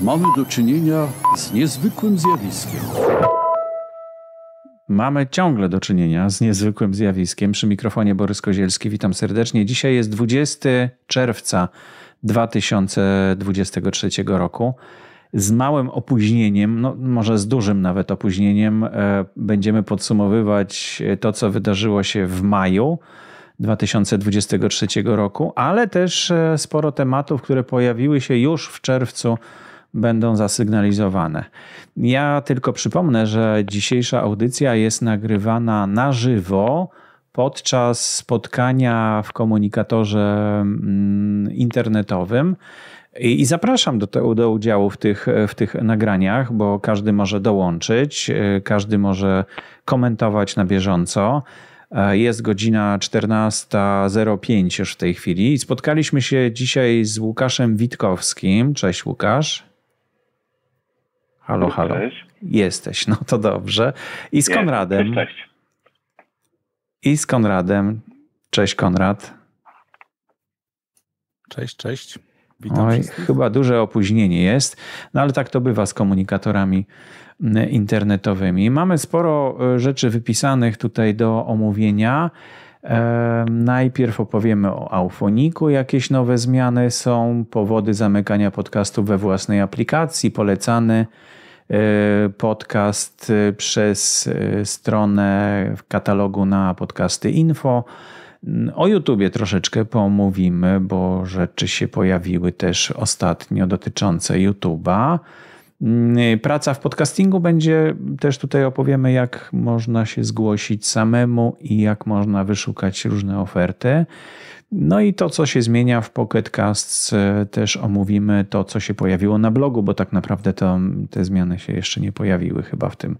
Mamy do czynienia z niezwykłym zjawiskiem. Mamy ciągle do czynienia z niezwykłym zjawiskiem. Przy mikrofonie Borys Kozielski, witam serdecznie. Dzisiaj jest 20 czerwca 2023 roku. Z małym opóźnieniem, no może z dużym nawet opóźnieniem, e, będziemy podsumowywać to, co wydarzyło się w maju. 2023 roku, ale też e, sporo tematów, które pojawiły się już w czerwcu będą zasygnalizowane. Ja tylko przypomnę, że dzisiejsza audycja jest nagrywana na żywo podczas spotkania w komunikatorze mm, internetowym. I zapraszam do, tego do udziału w tych, w tych nagraniach, bo każdy może dołączyć, y, każdy może komentować na bieżąco. E, jest godzina 14.05 już w tej chwili i spotkaliśmy się dzisiaj z Łukaszem Witkowskim. Cześć Łukasz. Halo, halo. Jesteś? no to dobrze. I z Konradem. Cześć, cześć. I z Konradem. Cześć, Konrad. Cześć, cześć. Witam Oj, wszystkich. chyba duże opóźnienie jest, no ale tak to bywa z komunikatorami mm, internetowymi. Mamy sporo e, rzeczy wypisanych tutaj do omówienia. E, najpierw opowiemy o Aufoniku, jakieś nowe zmiany są, powody zamykania podcastów we własnej aplikacji, polecany Y, podcast y, przez y, stronę w katalogu na podcasty info. O YouTubie troszeczkę pomówimy, bo rzeczy się pojawiły też ostatnio dotyczące YouTube'a. Praca w podcastingu będzie też tutaj opowiemy, jak można się zgłosić samemu i jak można wyszukać różne oferty. No i to, co się zmienia w Pocket Casts, e, też omówimy to, co się pojawiło na blogu, bo tak naprawdę to, te zmiany się jeszcze nie pojawiły chyba w, tym,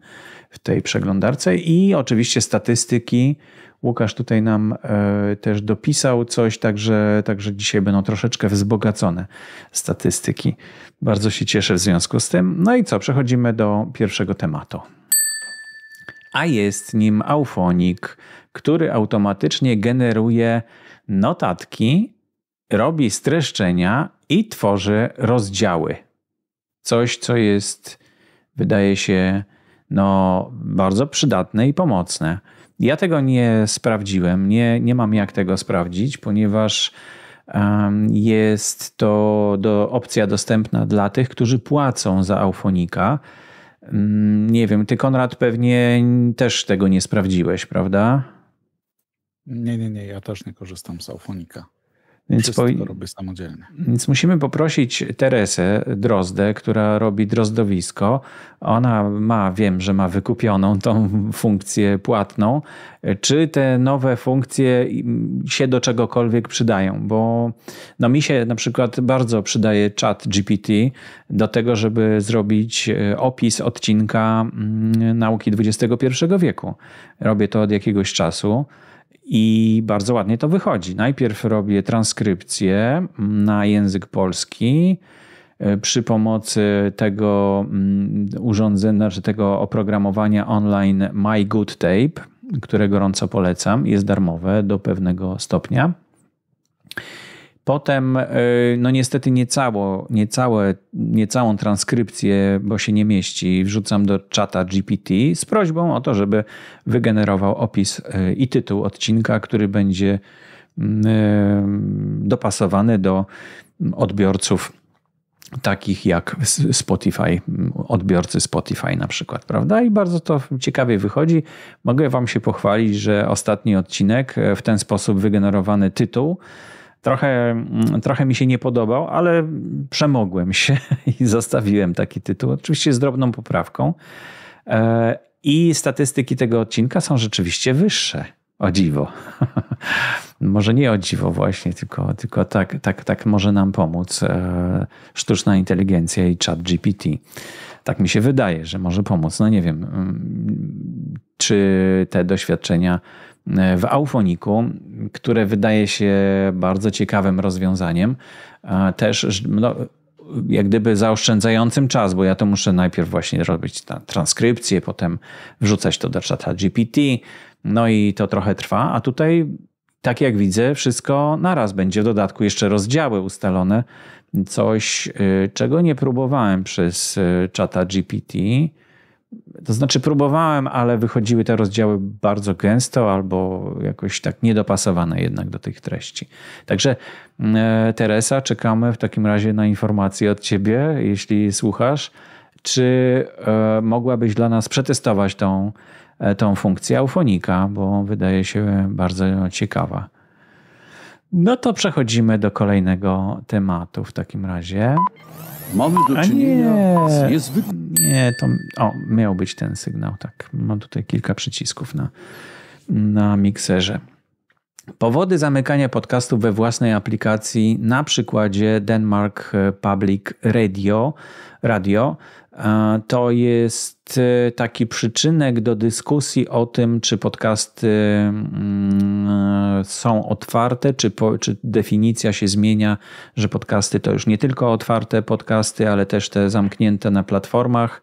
w tej przeglądarce. I oczywiście statystyki. Łukasz tutaj nam e, też dopisał coś, także, także dzisiaj będą troszeczkę wzbogacone statystyki. Bardzo się cieszę w związku z tym. No i co, przechodzimy do pierwszego tematu. A jest nim Aufonik, który automatycznie generuje notatki, robi streszczenia i tworzy rozdziały. Coś, co jest, wydaje się, no, bardzo przydatne i pomocne. Ja tego nie sprawdziłem, nie, nie mam jak tego sprawdzić, ponieważ um, jest to do, opcja dostępna dla tych, którzy płacą za Aufonika. Um, nie wiem, ty Konrad pewnie też tego nie sprawdziłeś, prawda? Nie, nie, nie, ja też nie korzystam z Alfonika. Więc to po... robię samodzielnie. Więc musimy poprosić Teresę Drozdę, która robi drozdowisko. Ona ma, wiem, że ma wykupioną tą funkcję płatną. Czy te nowe funkcje się do czegokolwiek przydają? Bo no mi się na przykład bardzo przydaje chat GPT do tego, żeby zrobić e, opis odcinka mm, nauki XXI wieku. Robię to od jakiegoś czasu. I bardzo ładnie to wychodzi. Najpierw robię transkrypcję na język polski e, przy pomocy tego mm, urządzenia, czy tego oprogramowania online My Good Tape, które gorąco polecam, jest darmowe do pewnego stopnia. Potem, e, no niestety niecało, niecałe, niecałą transkrypcję, bo się nie mieści, wrzucam do czata GPT z prośbą o to, żeby wygenerował opis e, i tytuł odcinka, który będzie mm, e, dopasowany do odbiorców takich jak Spotify, odbiorcy Spotify na przykład, prawda? I bardzo to ciekawie wychodzi. Mogę Wam się pochwalić, że ostatni odcinek w ten sposób wygenerowany tytuł trochę, mm, trochę mi się nie podobał, ale przemogłem się i zostawiłem taki tytuł. Oczywiście z drobną poprawką. E, I statystyki tego odcinka są rzeczywiście wyższe. O dziwo. może nie o dziwo właśnie, tylko, tylko tak, tak, tak może nam pomóc e, sztuczna inteligencja i chat GPT. Tak mi się wydaje, że może pomóc. No nie wiem, mm, czy te doświadczenia E, w Aufoniku, które wydaje się bardzo ciekawym rozwiązaniem. Też no, jak gdyby zaoszczędzającym czas, bo ja to muszę najpierw właśnie robić transkrypcję, potem wrzucać to do czata GPT, no i to trochę trwa, a tutaj tak jak widzę, wszystko naraz będzie w dodatku jeszcze rozdziały ustalone, coś y, czego nie próbowałem przez y, czata GPT. To znaczy próbowałem, ale wychodziły te rozdziały bardzo gęsto albo jakoś tak niedopasowane jednak do tych treści. Także mm, e, Teresa, czekamy w takim razie na informacje od ciebie, jeśli słuchasz, czy e, mogłabyś dla nas przetestować tą, e, tą funkcję Eufonika, bo wydaje się bardzo ciekawa. No to przechodzimy do kolejnego tematu w takim razie. Mamy do czynienia z niezwykłym... Nie, to... O, miał być ten sygnał, tak. Mam tutaj kilka przycisków na, na mikserze. Powody zamykania podcastów we własnej aplikacji na przykładzie Denmark Public Radio, Radio e, to jest e, taki przyczynek do dyskusji o tym, czy podcasty mm, e, są otwarte, czy, po, czy, definicja się zmienia, że podcasty to już nie tylko otwarte podcasty, ale też te zamknięte na platformach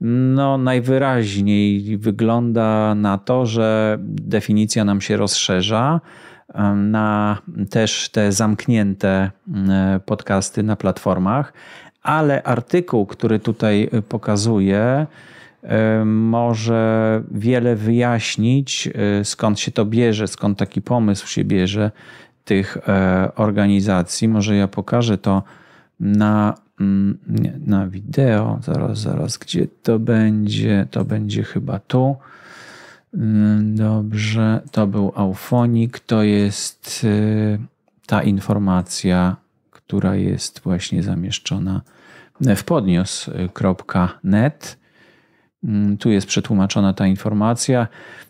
no najwyraźniej wygląda na to, że definicja nam się rozszerza na też te zamknięte podcasty na platformach, ale artykuł, który tutaj y, pokazuję, y, może wiele wyjaśnić, y, skąd się to bierze, skąd taki pomysł się bierze tych e, organizacji. Może ja pokażę to na, mm, na wideo. Zaraz, zaraz, gdzie to będzie? To będzie chyba tu. Mm, dobrze, to był aufonik. To jest y, ta informacja, która jest właśnie zamieszczona w podnios.net. Mm, tu jest przetłumaczona ta informacja.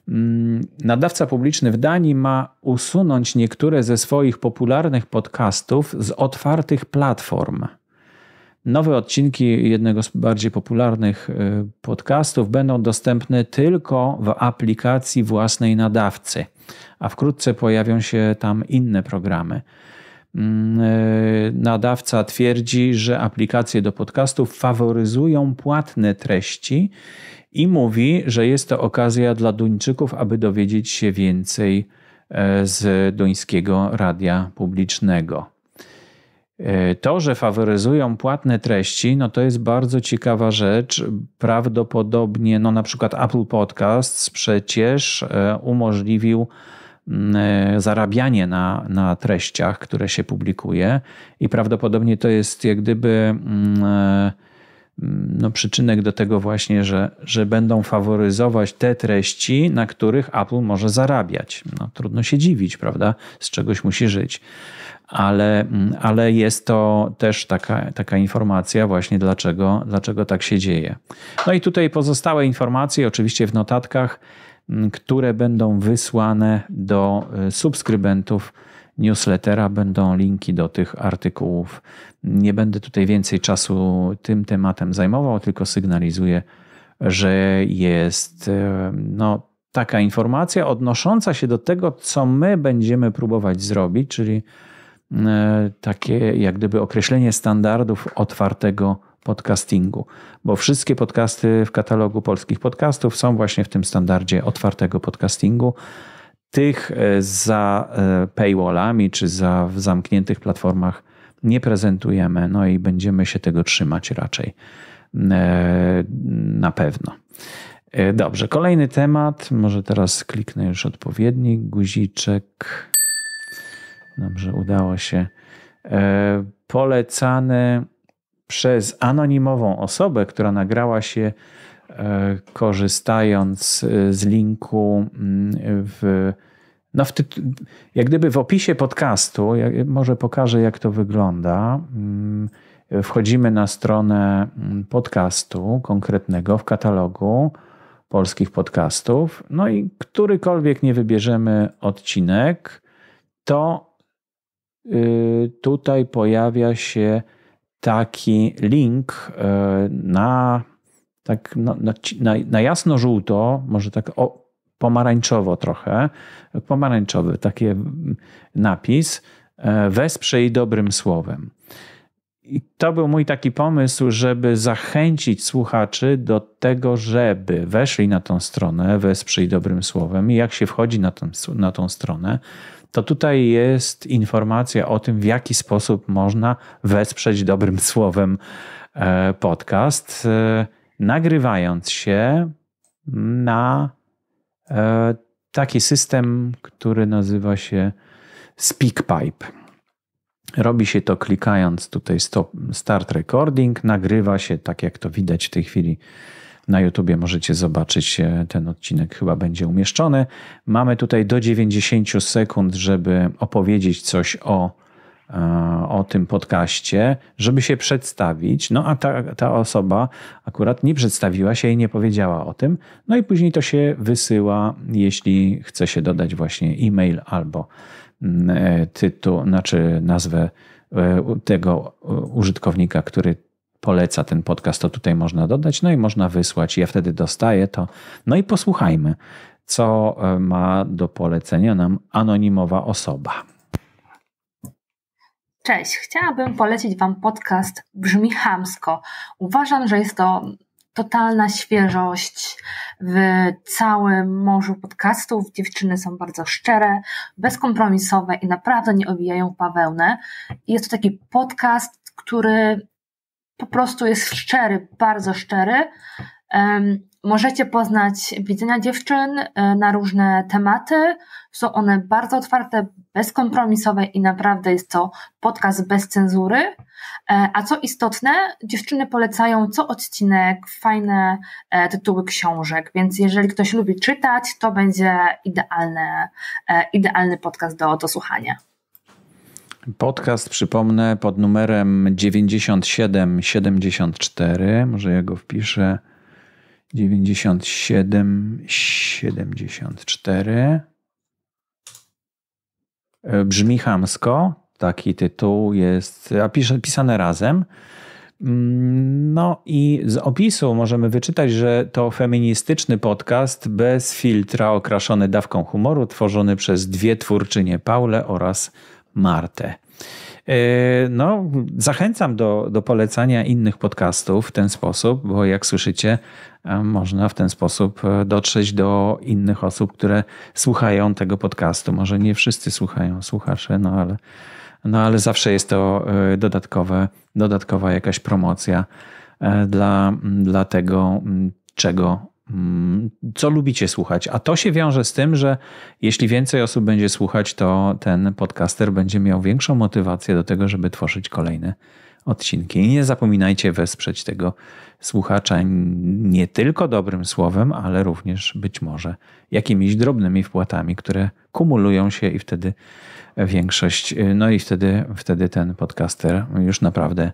Mm, nadawca publiczny w Danii ma usunąć niektóre ze swoich popularnych podcastów z otwartych platform. Nowe odcinki jednego z bardziej popularnych y, podcastów będą dostępne tylko w aplikacji własnej nadawcy, a wkrótce pojawią się tam inne programy. Mm, e, nadawca twierdzi, że aplikacje do podcastów faworyzują płatne treści i mówi, że jest to okazja dla Duńczyków, aby dowiedzieć się więcej e, z duńskiego radia publicznego. E, to, że faworyzują płatne treści, no to jest bardzo ciekawa rzecz. Prawdopodobnie, no na przykład Apple Podcasts przecież umożliwił Mm, e, zarabianie na, na treściach, które się publikuje, i prawdopodobnie to jest jak gdyby mm, e, mm, no, przyczynek do tego właśnie, że, że będą faworyzować te treści, na których Apple może zarabiać. No, trudno się dziwić, prawda? Z czegoś musi żyć. Ale, ale jest to też taka, taka informacja właśnie dlaczego, dlaczego tak się dzieje. No i tutaj pozostałe informacje oczywiście w notatkach które będą wysłane do e, subskrybentów newslettera będą linki do tych artykułów. Nie będę tutaj więcej czasu tym tematem zajmował, tylko sygnalizuję, że jest e, no, taka informacja odnosząca się do tego, co my będziemy próbować zrobić, czyli e, takie jak gdyby określenie standardów otwartego podcastingu, bo wszystkie podcasty w katalogu polskich podcastów są właśnie w tym standardzie otwartego podcastingu. Tych e, za e, paywallami czy za w zamkniętych platformach nie prezentujemy, no i będziemy się tego trzymać raczej e, na pewno. Dobrze, kolejny temat. Może teraz kliknę już odpowiedni guziczek. Dobrze, udało się. Polecany przez anonimową osobę, która nagrała się e, korzystając e, z linku mm, w, no w jak gdyby w opisie podcastu, może pokażę jak to wygląda. Mm, wchodzimy na stronę mm, podcastu konkretnego w katalogu polskich podcastów, no i którykolwiek nie wybierzemy odcinek, to y, tutaj pojawia się taki link e, na, tak, no, na, na, na jasno-żółto, może tak o, pomarańczowo trochę, pomarańczowy taki mm, napis, e, wesprzyj dobrym słowem. I to był mój taki pomysł, żeby zachęcić słuchaczy do tego, żeby weszli na tą stronę, wesprzyj dobrym słowem. I jak się wchodzi na tą, na tą stronę, to tutaj jest informacja o tym, w jaki sposób można wesprzeć dobrym słowem e, podcast, e, nagrywając się na e, taki system, który nazywa się SpeakPipe. Robi się to klikając tutaj stop, Start Recording, nagrywa się tak jak to widać w tej chwili na YouTubie możecie zobaczyć, e, ten odcinek chyba będzie umieszczony. Mamy tutaj do 90 sekund, żeby opowiedzieć coś o, e, o tym podcaście, żeby się przedstawić. No a ta, ta osoba akurat nie przedstawiła się i nie powiedziała o tym. No i później to się wysyła, jeśli chce się dodać właśnie e-mail albo Mm, e, tytuł, znaczy nazwę e, tego e, użytkownika, który poleca ten podcast, to tutaj można dodać, no i można wysłać. Ja wtedy dostaję to. No i posłuchajmy, co ma do polecenia nam anonimowa osoba. Cześć, chciałabym polecić Wam podcast Brzmi Hamsko. Uważam, że jest to totalna świeżość w całym morzu podcastów. Dziewczyny są bardzo szczere, bezkompromisowe i naprawdę nie owijają pawełnę. Jest to taki podcast, który po prostu jest szczery, bardzo szczery. Możecie poznać widzenia dziewczyn e, na różne tematy. Są one bardzo otwarte, bezkompromisowe i naprawdę jest to podcast bez cenzury. E, a co istotne, dziewczyny polecają co odcinek fajne e, tytuły książek, więc jeżeli ktoś lubi czytać, to będzie idealny, e, idealny podcast do, do słuchania. Podcast, przypomnę, pod numerem 9774. Może ja go wpiszę. 9774. E, brzmi chamsko, taki tytuł jest pisane razem. Mm, no i z opisu możemy wyczytać, że to feministyczny podcast bez filtra, okraszony dawką humoru, tworzony przez dwie twórczynie Paulę oraz Martę. E, no, zachęcam do, do polecania innych podcastów w ten sposób, bo jak słyszycie, e, można w ten sposób e, dotrzeć do innych osób, które słuchają tego podcastu. Może nie wszyscy słuchają słuchacze, no ale, no ale zawsze jest to dodatkowe, dodatkowa jakaś promocja dla, dla tego, czego co lubicie słuchać. A to się wiąże z tym, że jeśli więcej osób będzie słuchać, to ten podcaster będzie miał większą motywację do tego, żeby tworzyć kolejne odcinki. I nie zapominajcie wesprzeć tego słuchacza nie tylko dobrym słowem, ale również być może jakimiś drobnymi wpłatami, które kumulują się i wtedy większość, no i wtedy, wtedy ten podcaster już naprawdę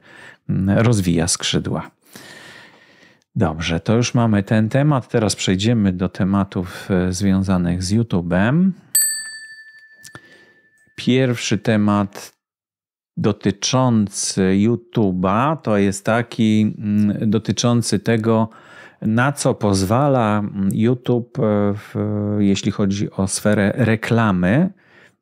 mm, rozwija skrzydła. Dobrze, to już mamy ten temat. Teraz przejdziemy do tematów e, związanych z YouTube'em. Pierwszy temat dotyczący YouTube'a to jest taki mm, dotyczący tego, na co pozwala mm, YouTube, e, w, jeśli chodzi o sferę reklamy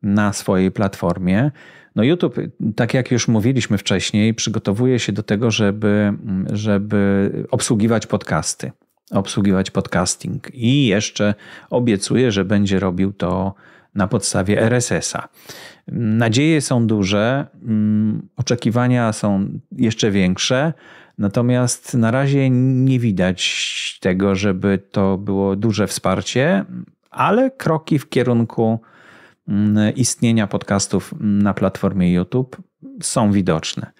na swojej platformie. No YouTube, tak jak już mówiliśmy wcześniej, przygotowuje się do tego, żeby, żeby obsługiwać podcasty, obsługiwać podcasting i jeszcze obiecuje, że będzie robił to na podstawie RSS-a. Nadzieje są duże, mm, oczekiwania są jeszcze większe, natomiast na razie nie widać tego, żeby to było duże wsparcie, ale kroki w kierunku Mm, istnienia podcastów na platformie YouTube są widoczne.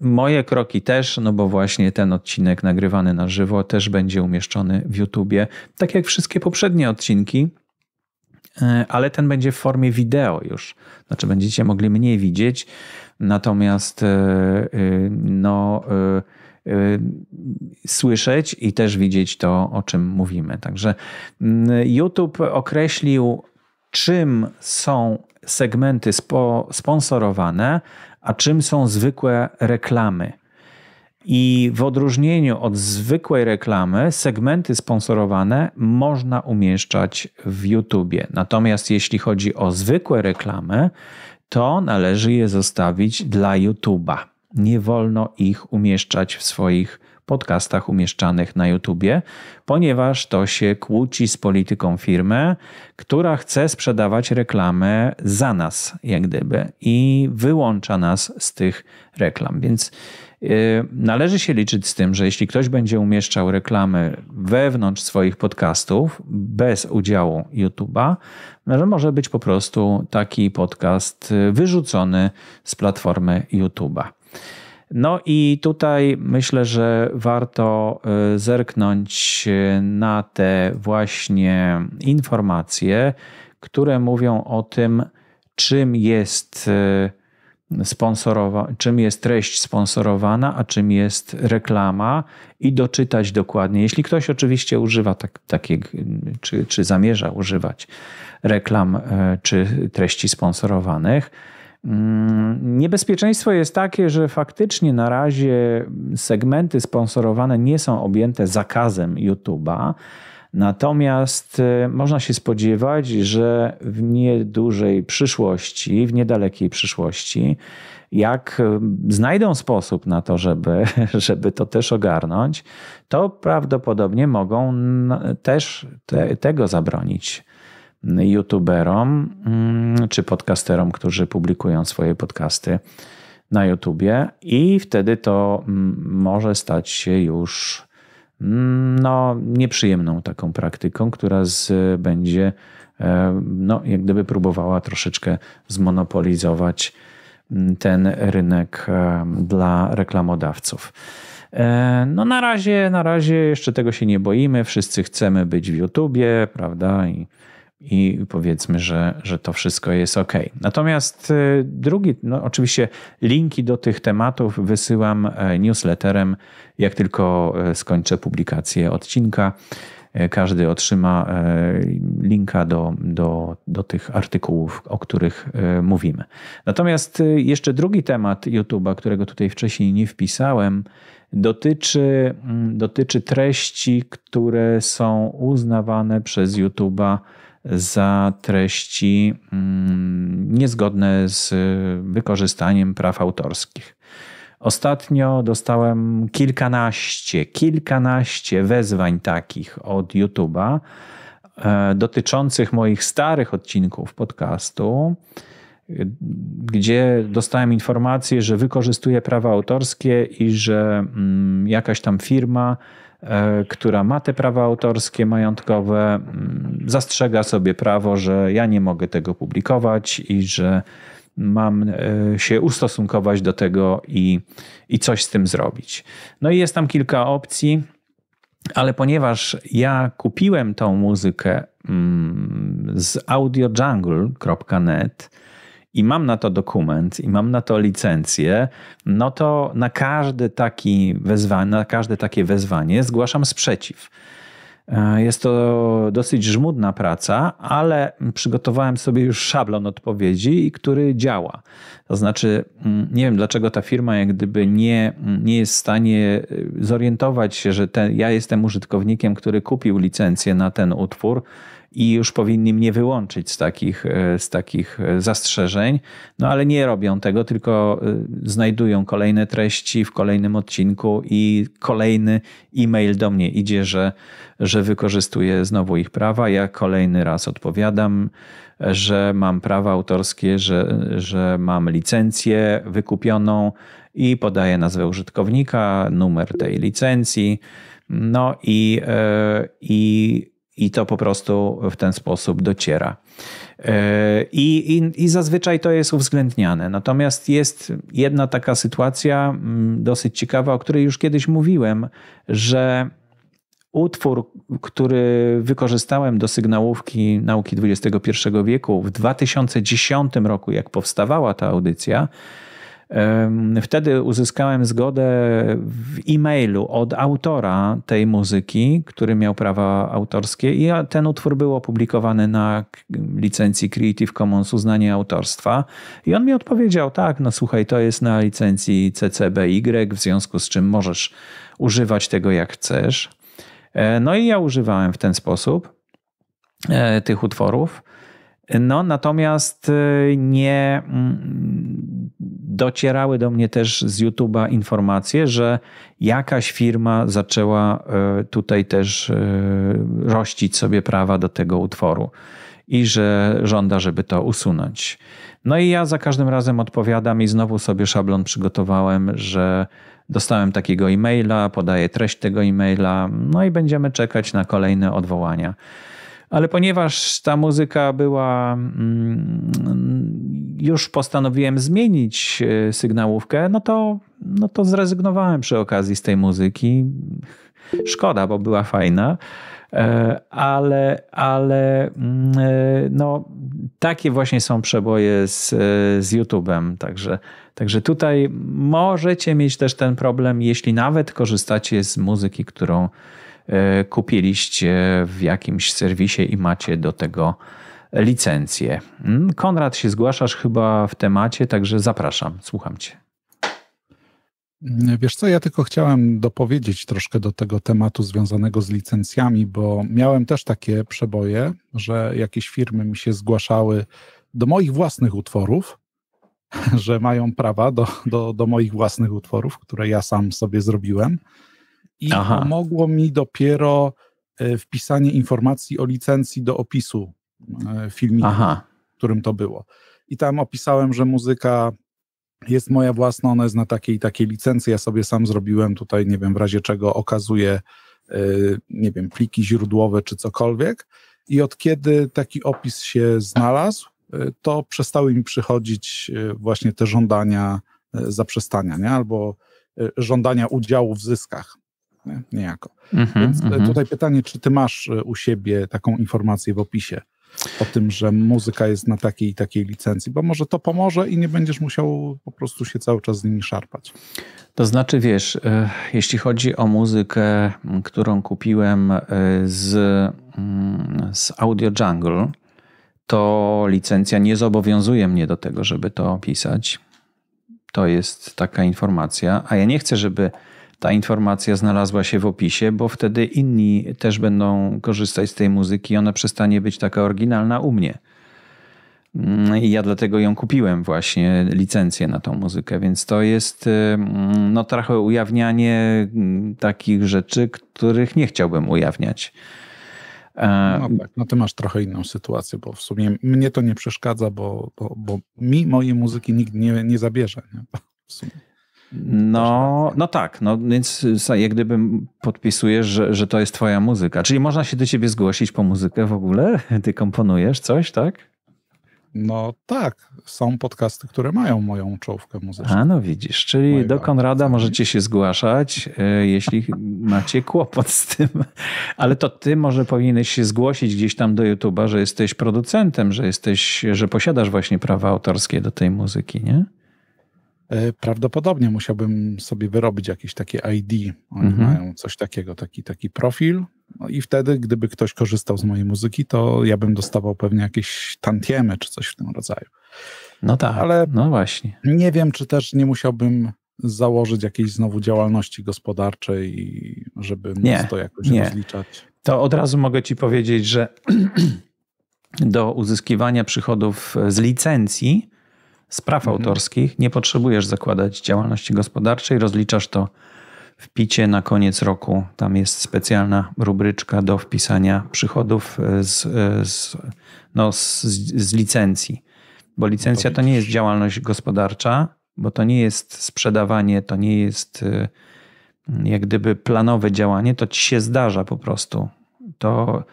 Moje kroki też, no bo właśnie ten odcinek nagrywany na żywo też będzie umieszczony w YouTubie, tak jak wszystkie poprzednie odcinki, e, ale ten będzie w formie wideo już. Znaczy będziecie mogli mnie widzieć, natomiast e, e, no słyszeć i też widzieć to, o czym mówimy. Także mm, YouTube określił czym są segmenty spo, sponsorowane, a czym są zwykłe reklamy. I w odróżnieniu od zwykłej reklamy, segmenty sponsorowane można umieszczać w YouTube. Natomiast jeśli chodzi o zwykłe reklamy, to należy je zostawić dla YouTube'a. Nie wolno ich umieszczać w swoich podcastach umieszczanych na YouTubie, ponieważ to się kłóci z polityką firmy, która chce sprzedawać reklamę za nas, jak gdyby, i wyłącza nas z tych reklam. Więc y, Należy się liczyć z tym, że jeśli ktoś będzie umieszczał reklamy wewnątrz swoich podcastów bez udziału YouTube'a, że może być po prostu taki podcast y, wyrzucony z platformy YouTube'a. No i tutaj myślę, że warto y, zerknąć y, na te właśnie informacje, które mówią o tym, czym jest y, sponsorowa- czym jest treść sponsorowana, a czym jest reklama i doczytać dokładnie. Jeśli ktoś oczywiście używa tak, takiego, czy, czy zamierza używać reklam czy treści sponsorowanych, Mm, niebezpieczeństwo jest takie, że faktycznie na razie segmenty sponsorowane nie są objęte zakazem YouTube'a. Natomiast y, można się spodziewać, że w niedużej przyszłości, w niedalekiej przyszłości, jak y, znajdą sposób na to, żeby, żeby to też ogarnąć, to prawdopodobnie mogą też te, tego zabronić youtuberom mm, czy podcasterom, którzy publikują swoje podcasty na YouTubie, i wtedy to mm, może stać się już mm, no, nieprzyjemną taką praktyką, która z, będzie e, no, jak gdyby próbowała troszeczkę zmonopolizować ten rynek e, dla reklamodawców. E, no na razie, na razie jeszcze tego się nie boimy. Wszyscy chcemy być w YouTubie, prawda? I i powiedzmy, że, że to wszystko jest ok. Natomiast y, drugi, no oczywiście linki do tych tematów wysyłam e, newsletterem, jak tylko e, skończę publikację odcinka. E, każdy otrzyma linka do, do, do tych artykułów, o których mówimy. Natomiast jeszcze drugi temat YouTube'a, którego tutaj wcześniej nie wpisałem, dotyczy, mm, dotyczy treści, które są uznawane przez YouTube'a za treści mm, niezgodne z wykorzystaniem praw autorskich. Ostatnio dostałem kilkanaście, kilkanaście wezwań takich od YouTube'a e, dotyczących moich starych odcinków podcastu, gdzie dostałem informację, że wykorzystuję prawa autorskie i że mm, jakaś tam firma E, która ma te prawa autorskie, majątkowe, zastrzega sobie prawo, że ja nie mogę tego publikować i że mam e, się ustosunkować do tego i, i coś z tym zrobić. No i jest tam kilka opcji. Ale ponieważ ja kupiłem tą muzykę z audiojungle.net, i mam na to dokument i mam na to licencję, no to na każdy taki wezwanie, na każde takie wezwanie zgłaszam sprzeciw. E, jest to dosyć żmudna praca, ale przygotowałem sobie już szablon odpowiedzi, który działa. To znaczy, mm, nie wiem dlaczego ta firma jak gdyby nie, mm, nie jest w stanie e, zorientować się, że ten, ja jestem użytkownikiem, który kupił licencję na ten utwór i już powinni mnie wyłączyć z takich, e, z takich e, zastrzeżeń. No ale nie robią tego, tylko e, znajdują kolejne treści w kolejnym odcinku i kolejny e-mail do mnie idzie, że, że wykorzystuję znowu ich prawa. Ja kolejny raz odpowiadam, że mam prawa autorskie, że, że mam licencję wykupioną i podaję nazwę użytkownika, numer tej licencji. No i, i i to po prostu w ten sposób dociera. E, I, i, I zazwyczaj to jest uwzględniane. Natomiast jest jedna taka sytuacja mm, dosyć ciekawa, o której już kiedyś mówiłem, że utwór, który wykorzystałem do sygnałówki nauki XXI wieku w 2010 roku, jak powstawała ta audycja, Wtedy uzyskałem zgodę w e-mailu od autora tej muzyki, który miał prawa autorskie, i ten utwór był opublikowany na licencji Creative Commons uznanie autorstwa. I on mi odpowiedział: Tak, no słuchaj, to jest na licencji CC BY, w związku z czym możesz używać tego jak chcesz. E, no i ja używałem w ten sposób e, tych utworów. No natomiast e, nie mm, docierały do mnie też z YouTube'a informacje, że jakaś firma zaczęła e, tutaj też e, rościć sobie prawa do tego utworu i że żąda, żeby to usunąć. No i ja za każdym razem odpowiadam i znowu sobie szablon przygotowałem, że dostałem takiego e-maila, podaję treść tego e-maila, no i będziemy czekać na kolejne odwołania ale ponieważ ta muzyka była, mm, już postanowiłem zmienić e, sygnałówkę, no to, no to zrezygnowałem przy okazji z tej muzyki. Szkoda, bo była fajna e, ale, ale mm, e, no, takie właśnie są przeboje z, z YouTube'em. Także, także tutaj możecie mieć też ten problem, jeśli nawet korzystacie z muzyki, którą E, kupiliście w jakimś serwisie i macie do tego licencję. Mm, Konrad się zgłaszasz chyba w temacie, także zapraszam, słucham cię. Wiesz co, ja tylko chciałem dopowiedzieć troszkę do tego tematu związanego z licencjami, bo miałem też takie przeboje, że jakieś firmy mi się zgłaszały do moich własnych utworów, że mają prawa do, do, do moich własnych utworów, które ja sam sobie zrobiłem i Aha. pomogło mi dopiero e, wpisanie informacji o licencji do opisu e, filmiku, Aha. którym to było. I tam opisałem, że muzyka jest moja własna, ona jest na takiej i takiej licencji. Ja sobie sam zrobiłem tutaj, nie wiem, w razie czego okazuje, nie wiem, pliki źródłowe czy cokolwiek. I od kiedy taki opis się znalazł, e, to przestały mi przychodzić właśnie te żądania zaprzestania, nie? albo żądania udziału w zyskach nie? niejako. Mhm, Więc e, mhm. tutaj pytanie, czy ty masz e, u siebie taką informację w opisie? o tym, że muzyka jest na takiej i takiej licencji, bo może to pomoże i nie będziesz musiał po prostu się cały czas z nimi szarpać. To znaczy, wiesz, e, jeśli chodzi o muzykę, którą kupiłem z, mm, z Audio Jungle, to licencja nie zobowiązuje mnie do tego, żeby to opisać. To jest taka informacja, a ja nie chcę, żeby ta informacja znalazła się w opisie, bo wtedy inni też będą korzystać z tej muzyki i ona przestanie być taka oryginalna u mnie. Mm, I ja dlatego ją kupiłem właśnie, licencję na tą muzykę, więc to jest y, mm, no, trochę ujawnianie mm, takich rzeczy, których nie chciałbym ujawniać. E, no tak, no ty masz trochę inną sytuację, bo w sumie mnie to nie przeszkadza, bo, bo, bo mi mojej muzyki nikt nie, nie zabierze. Nie? W sumie. No, tak. no tak, no więc jak gdyby podpisujesz, że, że to jest twoja muzyka. Czyli można się do ciebie zgłosić po muzykę w ogóle? Ty komponujesz coś, tak? No tak, są podcasty, które mają moją czołówkę muzyczną. A no widzisz, czyli Mojego do Konrada możecie się zgłaszać, e, jeśli macie kłopot z tym. Ale to ty może powinieneś się zgłosić gdzieś tam do YouTube'a, że jesteś producentem, że jesteś, że posiadasz właśnie prawa autorskie do tej muzyki, nie? E, prawdopodobnie musiałbym sobie wyrobić jakieś takie ID. Oni mhm. mają coś takiego, taki, taki profil. No I wtedy, gdyby ktoś korzystał z mojej muzyki, to ja bym dostawał pewnie jakieś tantiemy czy coś w tym rodzaju. No tak, ale no właśnie. Nie wiem, czy też nie musiałbym założyć jakiejś znowu działalności gospodarczej, żeby móc nie, to jakoś nie. rozliczać. To od razu mogę ci powiedzieć, że do uzyskiwania przychodów z licencji spraw mhm. autorskich, nie potrzebujesz zakładać działalności gospodarczej, rozliczasz to w picie na koniec roku. Tam jest specjalna rubryczka do wpisania przychodów e, z, e, z, no, z, z licencji. Bo licencja to nie jest działalność gospodarcza, bo to nie jest sprzedawanie, to nie jest e, jak gdyby planowe działanie, to ci się zdarza po prostu. To,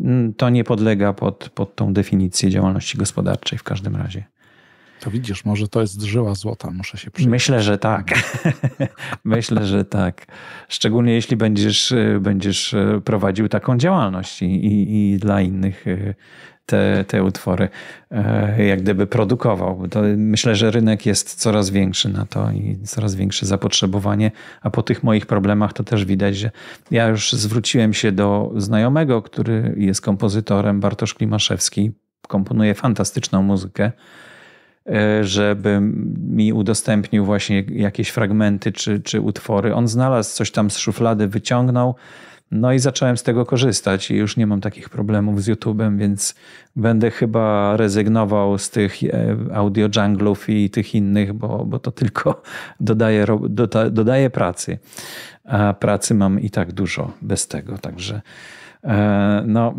mm, to nie podlega pod, pod tą definicję działalności gospodarczej w każdym razie. To widzisz, może to jest żyła złota, muszę się przyjrzeć. Myślę, że tak. Myślę, że tak. Szczególnie jeśli będziesz, y, będziesz y, prowadził taką działalność i, i, i dla innych y, te, te utwory e, jak gdyby produkował. To myślę, że rynek jest coraz większy na to i coraz większe zapotrzebowanie, a po tych moich problemach to też widać, że ja już zwróciłem się do znajomego, który jest kompozytorem, Bartosz Klimaszewski, komponuje fantastyczną muzykę E, żeby mi udostępnił właśnie jakieś fragmenty czy, czy utwory. On znalazł coś tam z szuflady, wyciągnął. No i zacząłem z tego korzystać i już nie mam takich problemów z YouTube'em, więc będę chyba rezygnował z tych e, audio junglów i tych innych, bo, bo to tylko dodaje, dodaje pracy. A pracy mam i tak dużo bez tego, także. E, no,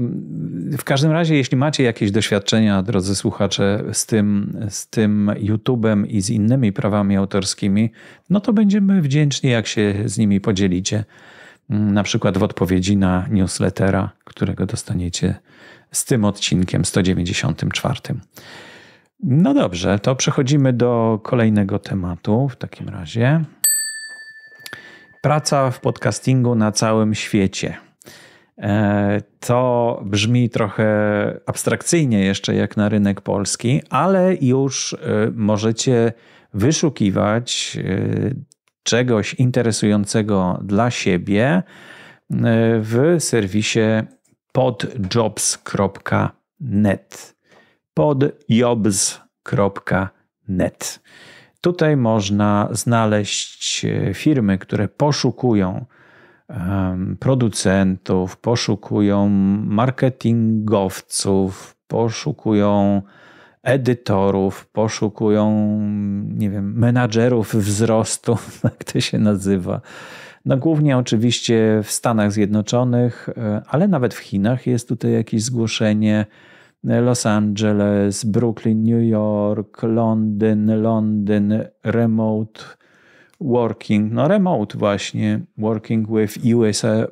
w każdym razie, jeśli macie jakieś doświadczenia, drodzy słuchacze, z tym, z tym YouTube'em i z innymi prawami autorskimi, no to będziemy wdzięczni, jak się z nimi podzielicie. Mm, na przykład w odpowiedzi na newslettera, którego dostaniecie z tym odcinkiem 194. No dobrze, to przechodzimy do kolejnego tematu w takim razie. Praca w podcastingu na całym świecie. E, to brzmi trochę abstrakcyjnie jeszcze jak na rynek polski, ale już e, możecie wyszukiwać e, czegoś interesującego dla siebie w serwisie podjobs.net. podjobs.net. Tutaj można znaleźć firmy, które poszukują producentów, poszukują marketingowców, poszukują edytorów, poszukują, nie wiem, menadżerów wzrostu, jak to się nazywa. No głównie oczywiście w Stanach Zjednoczonych, e, ale nawet w Chinach jest tutaj jakieś zgłoszenie. Los Angeles, Brooklyn, New York, Londyn, Londyn, remote working, no remote właśnie, working with USA,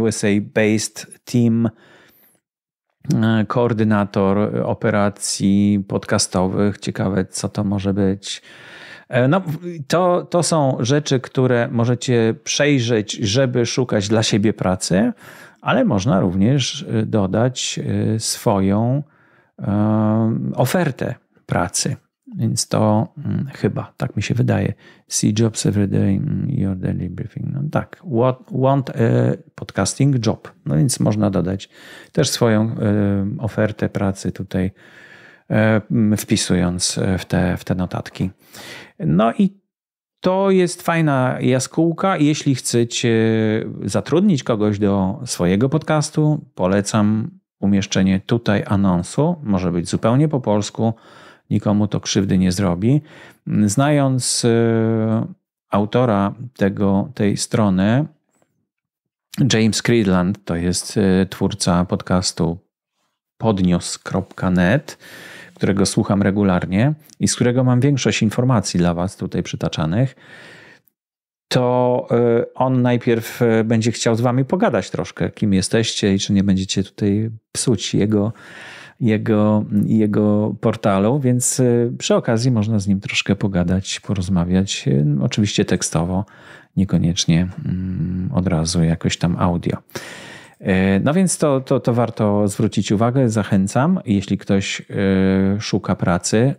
USA based team e, koordynator operacji podcastowych. Ciekawe, co to może być. E, no, to, to są rzeczy, które możecie przejrzeć, żeby szukać dla siebie pracy, ale można również e, dodać swoją ofertę pracy. Więc to hmm, chyba, tak mi się wydaje. See jobs every day, mm, your daily briefing. No tak, What, want podcasting job. No więc można dodać też swoją e, ofertę pracy tutaj, e, wpisując e, w te, w te notatki. No i to jest fajna jaskółka. Jeśli chcecie zatrudnić kogoś do swojego podcastu, polecam umieszczenie tutaj anonsu. Może być zupełnie po polsku nikomu to krzywdy nie zrobi. Znając y, autora tego, tej strony, James Creedland, to jest y, twórca podcastu podnios.net, którego słucham regularnie i z którego mam większość informacji dla Was tutaj przytaczanych, to y, on najpierw będzie chciał z Wami pogadać troszkę, kim jesteście i czy nie będziecie tutaj psuć jego jego, jego portalu, więc y, przy okazji można z nim troszkę pogadać, porozmawiać. Y, oczywiście tekstowo, niekoniecznie mm, od razu jakoś tam audio. Y, no więc to, to, to warto zwrócić uwagę, zachęcam. Jeśli ktoś szuka pracy,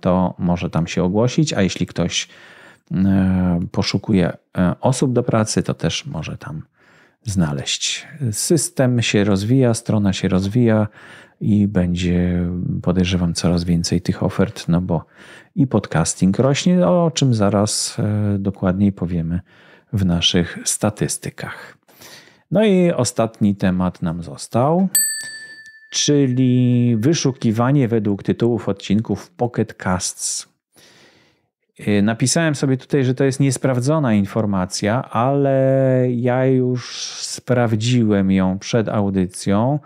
to może tam się ogłosić, a jeśli ktoś poszukuje osób do pracy, to też może tam znaleźć. System się rozwija, strona się rozwija i będzie, podejrzewam, coraz więcej tych ofert, no bo i podcasting rośnie, o czym zaraz e, dokładniej powiemy w naszych statystykach. No i ostatni temat nam został, czyli wyszukiwanie według tytułów odcinków w Pocket Casts. Y, napisałem sobie tutaj, że to jest niesprawdzona informacja, ale ja już sprawdziłem ją przed audycją.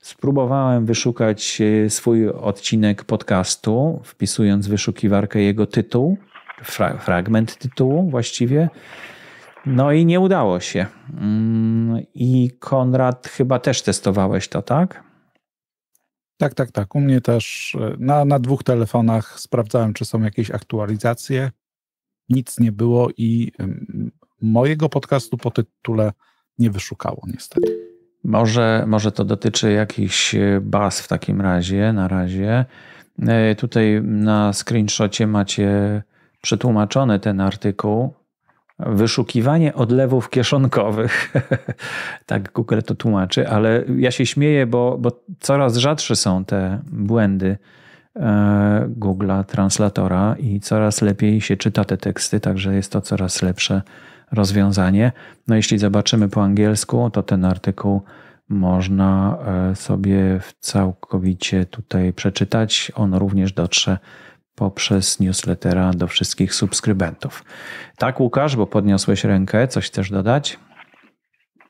Spróbowałem wyszukać y, swój odcinek podcastu, wpisując w wyszukiwarkę jego tytuł, fra fragment tytułu właściwie. No i nie udało się. Mm, I Konrad, chyba też testowałeś to, tak? Tak, tak, tak. U mnie też e, na, na dwóch telefonach sprawdzałem, czy są jakieś aktualizacje. Nic nie było i mojego podcastu po tytule nie wyszukało niestety. Może, może to dotyczy jakichś e, baz w takim razie, na razie. E, tutaj na screenshotie macie przetłumaczony ten artykuł Wyszukiwanie odlewów kieszonkowych. tak Google to tłumaczy, ale ja się śmieję, bo, bo coraz rzadsze są te błędy. E, Google'a translatora i coraz lepiej się czyta te teksty, także jest to coraz lepsze rozwiązanie. No jeśli zobaczymy po angielsku, to ten artykuł można e, sobie całkowicie tutaj przeczytać. On również dotrze poprzez newslettera do wszystkich subskrybentów. Tak, Łukasz, bo podniosłeś rękę, coś chcesz dodać?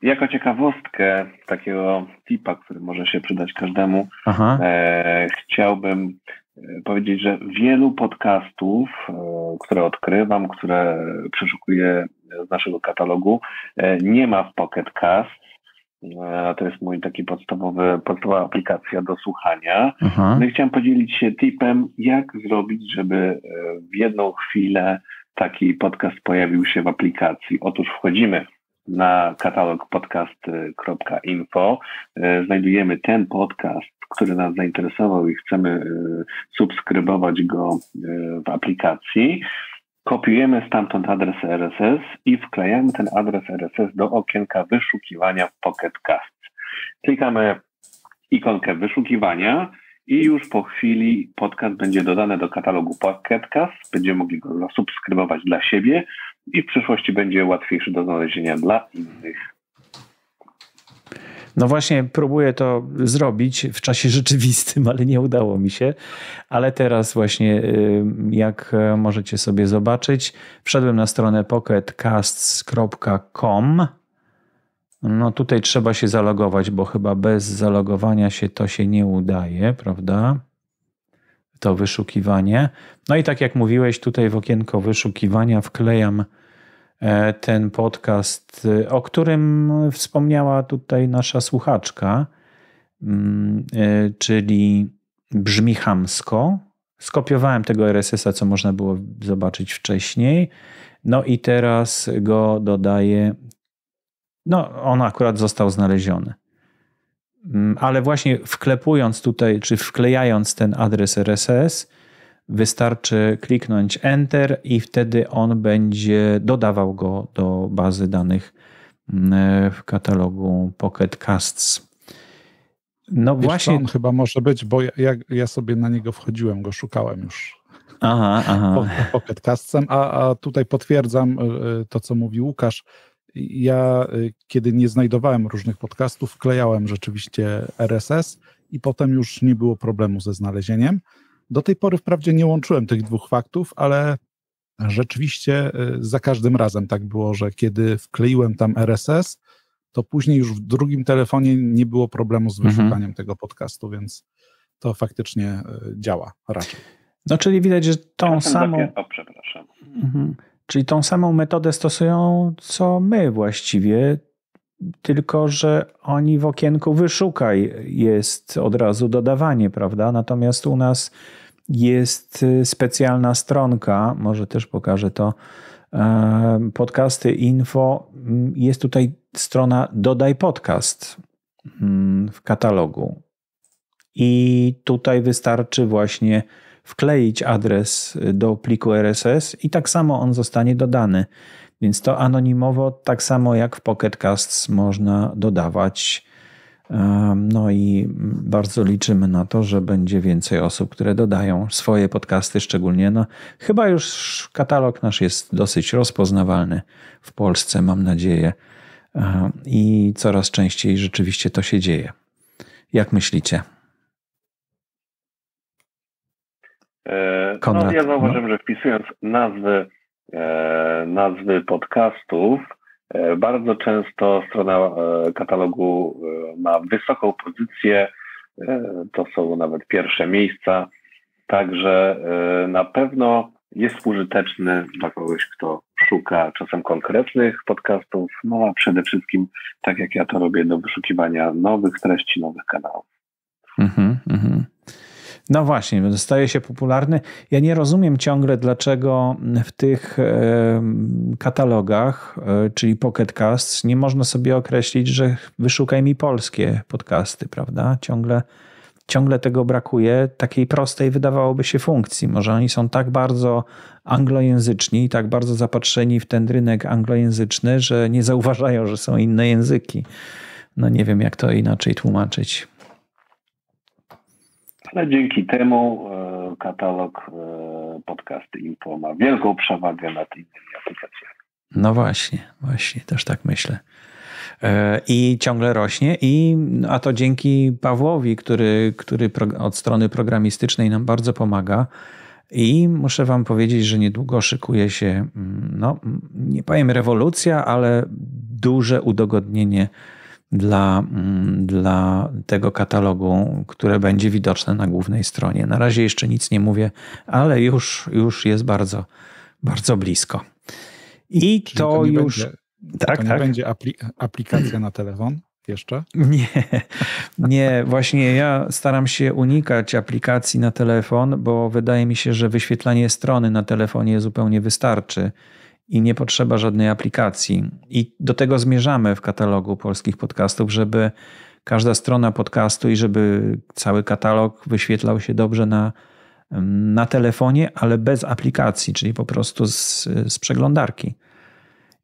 Jako ciekawostkę, takiego tipa, który może się przydać każdemu, e, chciałbym e, powiedzieć, że wielu podcastów, e, które odkrywam, które przeszukuję z naszego katalogu, e, nie ma w Pocket Cast, E, to jest mój taki podstawowy, podstawowa aplikacja do słuchania. Aha. No i chciałem podzielić się tipem, jak zrobić, żeby e, w jedną chwilę taki podcast pojawił się w aplikacji. Otóż wchodzimy na katalog podcast.info. E, znajdujemy ten podcast, który nas zainteresował i chcemy subskrybować go w aplikacji kopiujemy stamtąd adres RSS i wklejamy ten adres RSS do okienka wyszukiwania Pocket Cast. Klikamy ikonkę wyszukiwania i już po chwili podcast będzie dodany do katalogu Pocket Cast. Będziemy mogli go zasubskrybować dla siebie i w przyszłości będzie łatwiejszy do znalezienia dla innych. No właśnie, próbuję to zrobić w czasie rzeczywistym, ale nie udało mi się. Ale teraz, właśnie, y, jak e, możecie sobie zobaczyć, wszedłem na stronę pocketcasts.com. No tutaj trzeba się zalogować, bo chyba bez zalogowania się to się nie udaje, prawda? To wyszukiwanie. No i tak jak mówiłeś, tutaj w okienko wyszukiwania wklejam E, ten podcast, e, o którym wspomniała tutaj nasza słuchaczka, mm, e, czyli brzmi chamsko. Skopiowałem tego RSS-a, co można było zobaczyć wcześniej. No i teraz go dodaję. No, on akurat został znaleziony. Mm, ale właśnie wklepując tutaj, czy wklejając ten adres RSS, Wystarczy kliknąć Enter i wtedy on będzie dodawał go do bazy danych mm, w katalogu Pocket Casts. No Wiesz właśnie. on chyba może być, bo ja, ja, ja, sobie na niego wchodziłem, go szukałem już. Aha, aha. Pocket Castsem, a, a tutaj potwierdzam y, y, to, co mówi Łukasz. Ja, y, kiedy nie znajdowałem różnych podcastów, wklejałem rzeczywiście RSS i potem już nie było problemu ze znalezieniem. Do tej pory wprawdzie nie łączyłem tych dwóch faktów, ale rzeczywiście y, za każdym razem tak było, że kiedy wkleiłem tam RSS, to później już w drugim telefonie nie było problemu z mhm. wyszukaniem mhm. tego podcastu, więc to faktycznie y, działa raczej. No, czyli widać, że tą ja samą. o, przepraszam. Mhm. Czyli tą samą metodę stosują, co my właściwie, tylko że oni w okienku wyszukaj jest od razu dodawanie, prawda? Natomiast u nas jest y, specjalna stronka, może też pokażę to, e, podcasty info. Mm, jest tutaj strona dodaj podcast mm, w katalogu. I tutaj wystarczy właśnie wkleić adres do pliku RSS i tak samo on zostanie dodany. Więc to anonimowo, tak samo jak w Pocket Casts, można dodawać. No i bardzo liczymy na to, że będzie więcej osób, które dodają swoje podcasty, szczególnie. No, chyba już katalog nasz jest dosyć rozpoznawalny w Polsce, mam nadzieję. I coraz częściej rzeczywiście to się dzieje. Jak myślicie? E, no, Konrad, no, ja zauważyłem, no. że wpisując nazwy E, nazwy podcastów, e, bardzo często strona e, katalogu ma wysoką pozycję, to są nawet pierwsze miejsca, także na pewno jest użyteczny dla kogoś, kto szuka czasem konkretnych podcastów, no a przede wszystkim, tak jak ja to robię, do wyszukiwania nowych treści, nowych kanałów. Mhm, mhm. No właśnie, staje się popularny. Ja nie rozumiem ciągle, dlaczego w tych e, katalogach, e, czyli Pocket Casts, nie można sobie określić, że wyszukaj mi polskie podcasty, prawda? Ciągle, ciągle tego brakuje, takiej prostej wydawałoby się funkcji. Może oni są tak bardzo anglojęzyczni i tak bardzo zapatrzeni w ten rynek anglojęzyczny, że nie zauważają, że są inne języki. No nie wiem, jak to inaczej tłumaczyć ale no, dzięki temu e, katalog e, podcast Info ma wielką przewagę nad innymi aplikacjami. No właśnie, właśnie, też tak myślę. E, I ciągle rośnie, i, a to dzięki Pawłowi, który, który od strony programistycznej nam bardzo pomaga. I muszę Wam powiedzieć, że niedługo szykuje się, mm, no, nie powiem rewolucja, ale duże udogodnienie dla, mm, dla tego katalogu, które będzie widoczne na głównej stronie. Na razie jeszcze nic nie mówię, ale już, już jest bardzo, bardzo blisko. I Czyli to, to już. Będzie, tak, to nie tak. będzie apli- aplikacja na telefon jeszcze? Nie, nie, właśnie ja staram się unikać aplikacji na telefon, bo wydaje mi się, że wyświetlanie strony na telefonie zupełnie wystarczy i nie potrzeba żadnej aplikacji. I do tego zmierzamy w katalogu polskich podcastów, żeby każda strona podcastu i żeby cały katalog wyświetlał się dobrze na, na telefonie, ale bez aplikacji, czyli po prostu z, z przeglądarki.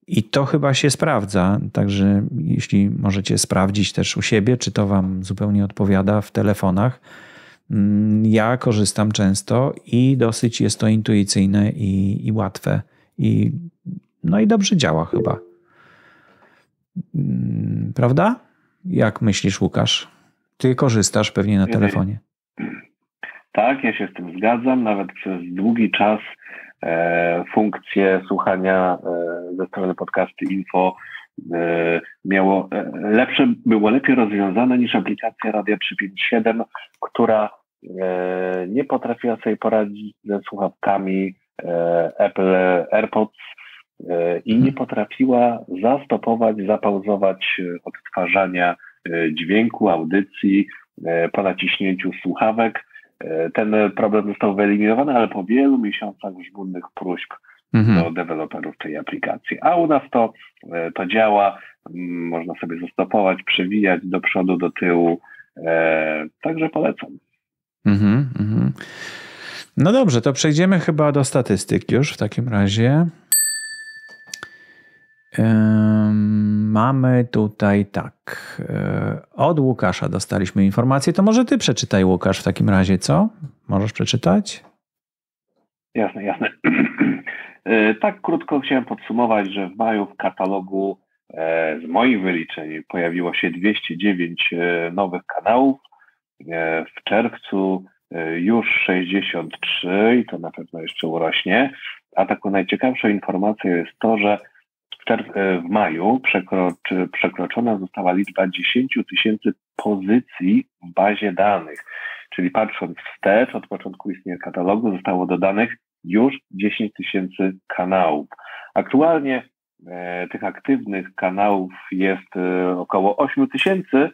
I to chyba się sprawdza. Także jeśli możecie sprawdzić też u siebie, czy to Wam zupełnie odpowiada w telefonach. Mm, ja korzystam często i dosyć jest to intuicyjne i, i łatwe i, no i dobrze działa chyba. Mm, prawda? Jak myślisz, Łukasz? Ty korzystasz pewnie na telefonie. Tak, ja się z tym zgadzam. Nawet przez długi czas e, słuchania e, ze strony podcasty info e, miało e, lepsze, było lepiej rozwiązane niż aplikacja Radia 357, która e, nie potrafiła sobie poradzić ze słuchawkami E, Apple AirPods e, i nie potrafiła zastopować, zapauzować e, odtwarzania dźwięku, audycji po naciśnięciu słuchawek. Ten problem został wyeliminowany, ale po wielu miesiącach żmudnych próśb mhm. do deweloperów tej aplikacji. A u nas to, to działa, mm, można sobie zastopować, przewijać do przodu, do tyłu. Także polecam. Mhm, mhm. No dobrze, to przejdziemy chyba do statystyk już w takim razie. mamy tutaj tak. E, od Łukasza dostaliśmy informację. To może ty przeczytaj, Łukasz, w takim razie, co? Możesz przeczytać? Jasne, jasne. E, tak krótko chciałem podsumować, że w maju w katalogu e, z moich wyliczeń pojawiło się 209 nowych kanałów. W czerwcu już 63 i to na pewno jeszcze urośnie. A taką najciekawszą informacją jest to, że w, e, w maju przekroczy, przekroczona została liczba 10 tysięcy pozycji w bazie danych. Czyli patrząc wstecz, od początku istnienia katalogu zostało dodanych już 10 tysięcy kanałów. Aktualnie e, tych aktywnych kanałów jest e, około 8 tysięcy,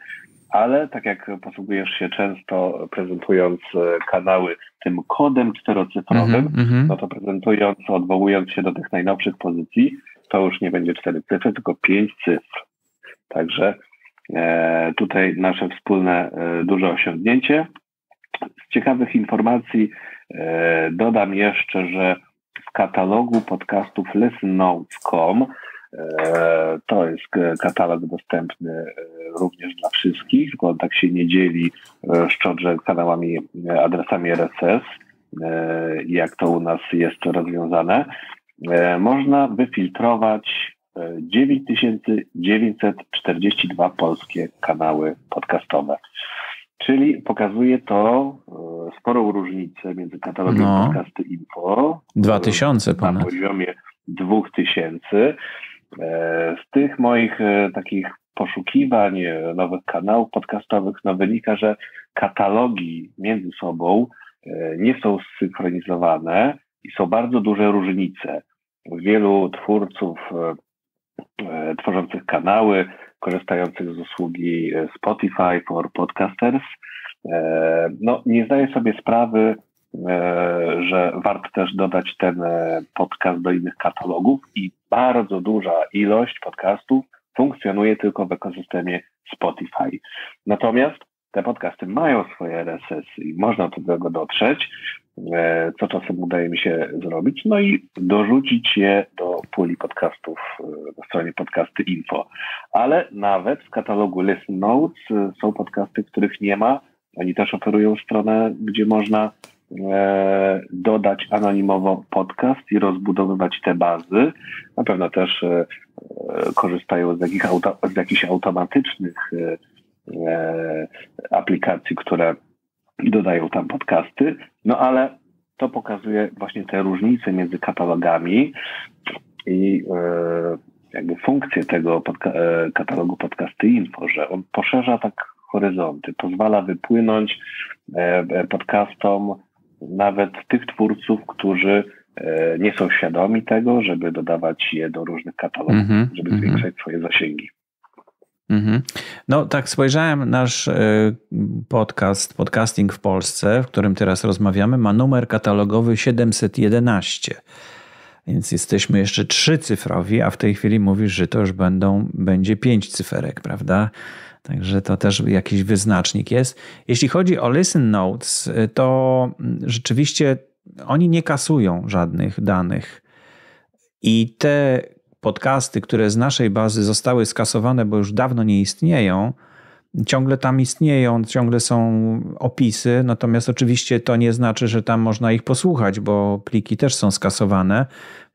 ale tak jak posługujesz się często prezentując e, kanały tym kodem czterocyfrowym, mm -hmm. no to prezentując, odwołując się do tych najnowszych pozycji, to już nie będzie cztery cyfry, tylko pięć cyfr. Także e, tutaj nasze wspólne e, duże osiągnięcie. Z ciekawych informacji e, dodam jeszcze, że w katalogu podcastów listennotes.com E, to jest katalog dostępny e, również dla wszystkich, bo on tak się nie dzieli e, szczodrze kanałami, adresami RSS, jak to u nas jest rozwiązane. Można wyfiltrować 9942 polskie kanały podcastowe. Czyli pokazuje to sporą różnicę między katalogiem no. podcasty info. 2000 ponad. Na poziomie 2000 E, z tych moich e, takich poszukiwań e, nowych kanałów podcastowych no wynika, że katalogi między sobą nie są zsynchronizowane i są bardzo duże różnice. Wielu twórców tworzących kanały, korzystających z usługi Spotify for Podcasters, no, nie zdaje sobie sprawy E, że warto też dodać ten e, podcast do innych katalogów i bardzo duża ilość podcastów funkcjonuje tylko w ekosystemie Spotify. Natomiast te podcasty mają swoje RSS i można do tego dotrzeć, e, co czasem udaje mi się zrobić, no i dorzucić je do puli podcastów na stronie podcasty info. Ale nawet w katalogu Listen Notes są podcasty, których nie ma. Oni też oferują stronę, gdzie można E, dodać anonimowo podcast i rozbudowywać te bazy. Na pewno też e, korzystają z, jakich auto, z jakichś automatycznych e, aplikacji, które dodają tam podcasty. No ale to pokazuje właśnie te różnice między katalogami i jakby funkcję tego katalogu podcasty info, że on poszerza tak horyzonty, pozwala wypłynąć podcastom nawet tych twórców, którzy e, nie są świadomi tego, żeby dodawać je do różnych katalogów, mm -hmm, żeby mm -hmm. zwiększać swoje zasięgi. Mm -hmm. No tak, spojrzałem, nasz e, podcast, podcasting w Polsce, w którym teraz rozmawiamy, ma numer katalogowy 711. Więc jesteśmy jeszcze trzy cyfrowi, a w tej chwili mówisz, że to już będą, będzie pięć cyferek, prawda? Także to też jakiś wyznacznik jest. Jeśli chodzi o Listen Notes, to rzeczywiście oni nie kasują żadnych danych. I te podcasty, które z naszej bazy zostały skasowane, bo już dawno nie istnieją, ciągle tam istnieją, ciągle są opisy, natomiast oczywiście to nie znaczy, że tam można ich posłuchać, bo pliki też są skasowane,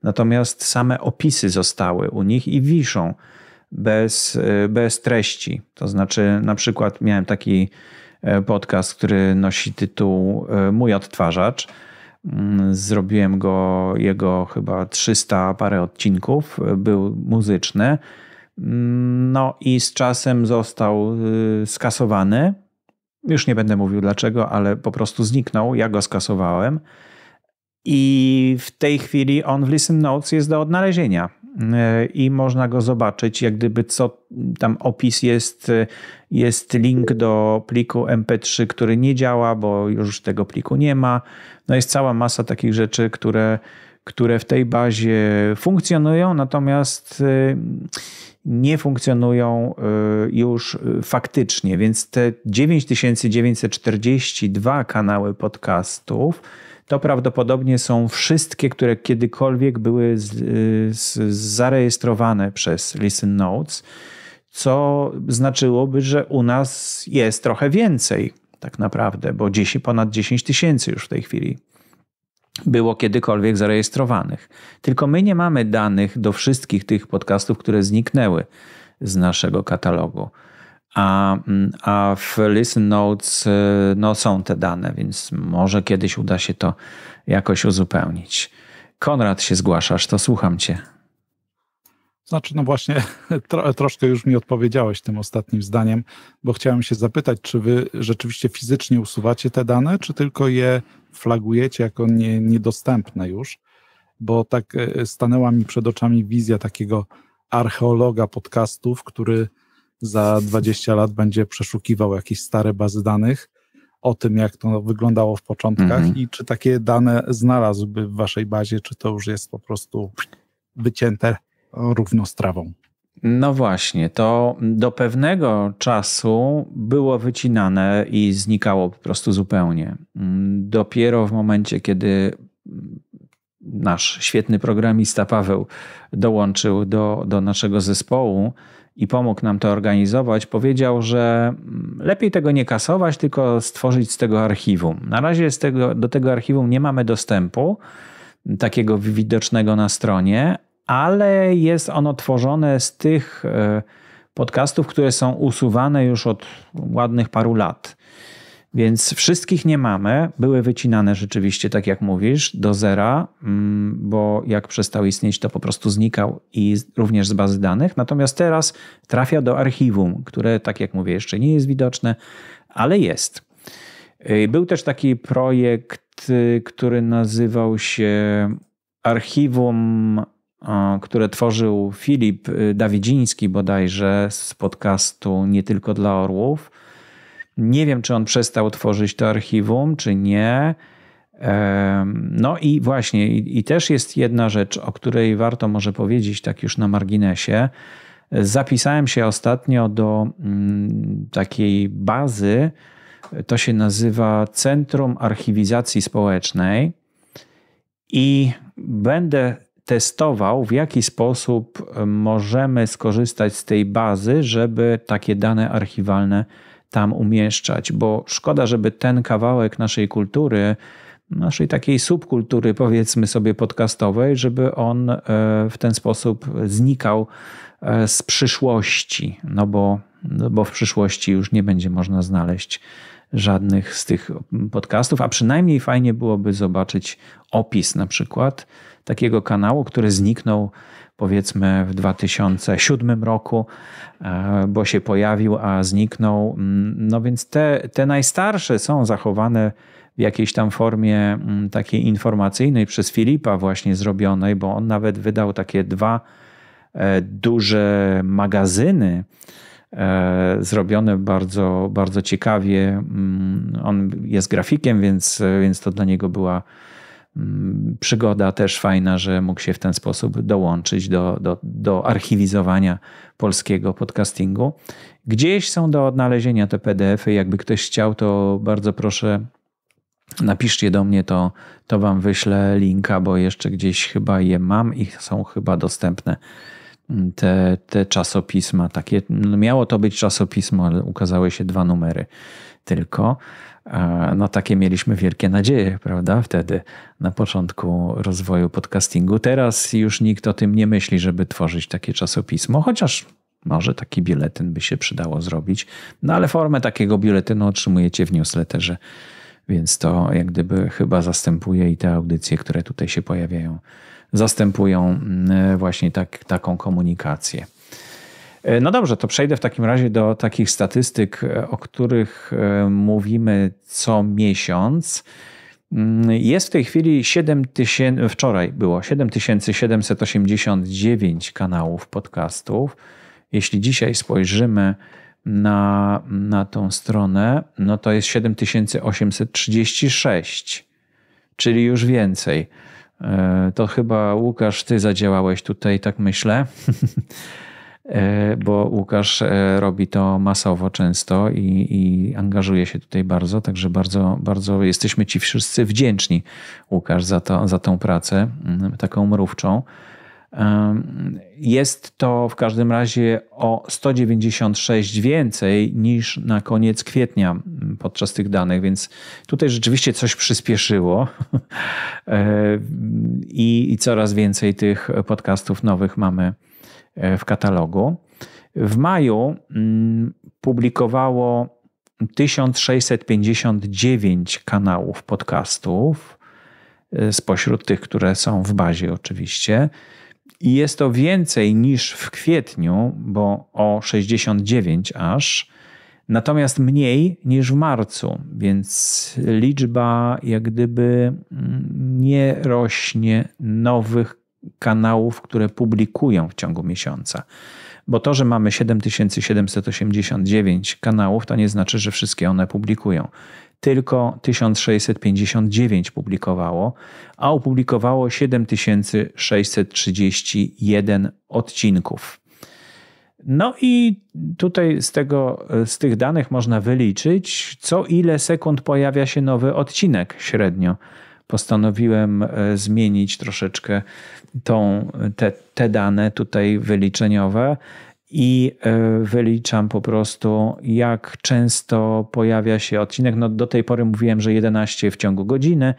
natomiast same opisy zostały u nich i wiszą bez, y, bez treści. To znaczy, na przykład miałem taki e, podcast, który nosi tytuł e, Mój odtwarzacz. Mm, zrobiłem go, jego chyba 300 parę odcinków, e, był muzyczny. Mm, no i z czasem został y, skasowany. Już nie będę mówił dlaczego, ale po prostu zniknął. Ja go skasowałem. I w tej chwili on w Listen Notes jest do odnalezienia. E, i można go zobaczyć. Jak gdyby co tam opis jest, e, jest link do pliku MP3, który nie działa, bo już tego pliku nie ma. No jest cała masa takich rzeczy, które, które w tej bazie funkcjonują, natomiast e, nie funkcjonują już faktycznie. Więc te 9942 kanały podcastów to prawdopodobnie są wszystkie, które kiedykolwiek były z, z, zarejestrowane przez Listen Notes, co znaczyłoby, że u nas jest trochę więcej tak naprawdę, bo 10, ponad 10 tysięcy już w tej chwili było kiedykolwiek zarejestrowanych. Tylko my nie mamy danych do wszystkich tych podcastów, które zniknęły z naszego katalogu a, mm, a w Listen Notes y, no, są te dane, więc może kiedyś uda się to jakoś uzupełnić. Konrad się zgłaszasz, to słucham cię. Znaczy, no właśnie, tro, troszkę już mi odpowiedziałeś tym ostatnim zdaniem, bo chciałem się zapytać, czy wy rzeczywiście fizycznie usuwacie te dane, czy tylko je flagujecie jako nie, niedostępne już? Bo tak e, stanęła mi przed oczami wizja takiego archeologa podcastów, który za 20 lat będzie przeszukiwał jakieś stare bazy danych o tym, jak to wyglądało w początkach mhm. i czy takie dane znalazłby w waszej bazie, czy to już jest po prostu wycięte równo strawą. No właśnie, to do pewnego czasu było wycinane i znikało po prostu zupełnie. Dopiero w momencie, kiedy nasz świetny programista Paweł dołączył do, do naszego zespołu, i pomógł nam to organizować, powiedział, że mm, lepiej tego nie kasować, tylko stworzyć z tego archiwum. Na razie z tego, do tego archiwum nie mamy dostępu, mm, takiego widocznego na stronie, ale jest ono tworzone z tych e, podcastów, które są usuwane już od ładnych paru lat. Więc wszystkich nie mamy. Były wycinane rzeczywiście, tak jak mówisz, do zera, mm, bo jak przestał istnieć, to po prostu znikał i również z bazy danych. Natomiast teraz trafia do archiwum, które, tak jak mówię, jeszcze nie jest widoczne, ale jest. Y, był też taki projekt, y, który nazywał się Archiwum, które tworzył Filip y, Dawidziński bodajże z podcastu Nie tylko dla orłów. Nie wiem, czy on przestał tworzyć to archiwum, czy nie. No i właśnie, i, i też jest jedna rzecz, o której warto może powiedzieć, tak już na marginesie. Zapisałem się ostatnio do mm, takiej bazy, to się nazywa Centrum Archiwizacji Społecznej i będę testował, w jaki sposób możemy skorzystać z tej bazy, żeby takie dane archiwalne tam umieszczać, bo szkoda, żeby ten kawałek naszej kultury, naszej takiej subkultury, powiedzmy sobie, podcastowej, żeby on e, w ten sposób znikał e, z przyszłości, no bo, no bo w przyszłości już nie będzie można znaleźć żadnych z tych podcastów, a przynajmniej fajnie byłoby zobaczyć opis na przykład takiego kanału, który zniknął powiedzmy w 2007 roku, e, bo się pojawił, a zniknął. No więc te, te najstarsze są zachowane w jakiejś tam formie mm, takiej informacyjnej przez Filipa właśnie zrobionej, bo on nawet wydał takie dwa e, duże magazyny E, zrobione bardzo, bardzo ciekawie. Mm, on jest grafikiem, więc, więc to dla niego była mm, przygoda też fajna, że mógł się w ten sposób dołączyć do, do, do archiwizowania polskiego podcastingu. Gdzieś są do odnalezienia te PDFy. Jakby ktoś chciał, to bardzo proszę napiszcie do mnie, to, to wam wyślę linka, bo jeszcze gdzieś chyba je mam i są chyba dostępne te, te czasopisma. Takie, no miało to być czasopismo, ale ukazały się dwa numery tylko. No takie mieliśmy wielkie nadzieje, prawda, wtedy na początku rozwoju podcastingu. Teraz już nikt o tym nie myśli, żeby tworzyć takie czasopismo, chociaż może taki biuletyn by się przydało zrobić. No ale formę takiego biuletynu otrzymujecie w newsletterze, więc to jak gdyby chyba zastępuje i te audycje, które tutaj się pojawiają zastępują mm, e, właśnie tak, taką komunikację. E, no dobrze, to przejdę w takim razie do takich statystyk, e, o których mówimy co miesiąc. Mm, jest w tej chwili 7 tysięcy, wczoraj było 7789 kanałów podcastów. Jeśli dzisiaj spojrzymy na, na tą stronę, no to jest 7836, czyli już więcej. E, to chyba Łukasz, ty zadziałałeś tutaj, tak myślę, e, bo Łukasz e, robi to masowo często i, i, angażuje się tutaj bardzo, także bardzo, bardzo jesteśmy ci wszyscy wdzięczni, Łukasz, za, to, za tą pracę, taką mrówczą. Jest to w każdym razie o 196 więcej niż na koniec kwietnia podczas tych danych, więc tutaj rzeczywiście coś przyspieszyło e, i, coraz więcej tych podcastów nowych mamy e, w katalogu. W maju mm, publikowało 1659 kanałów podcastów e, spośród tych, które są w bazie oczywiście. I jest to więcej niż w kwietniu, bo o 69 aż, natomiast mniej niż w marcu, więc liczba jak gdyby mm, nie rośnie nowych kanałów, które publikują w ciągu miesiąca. Bo to, że mamy 7789 kanałów, to nie znaczy, że wszystkie one publikują tylko 1659 publikowało, a opublikowało 7631 odcinków. No i tutaj z, tego, z tych danych można wyliczyć, co ile sekund pojawia się nowy odcinek średnio. Postanowiłem e, zmienić troszeczkę tą, te, te dane tutaj wyliczeniowe i e, wyliczam po prostu, jak często pojawia się odcinek. No, do tej pory mówiłem, że 11 w ciągu godziny.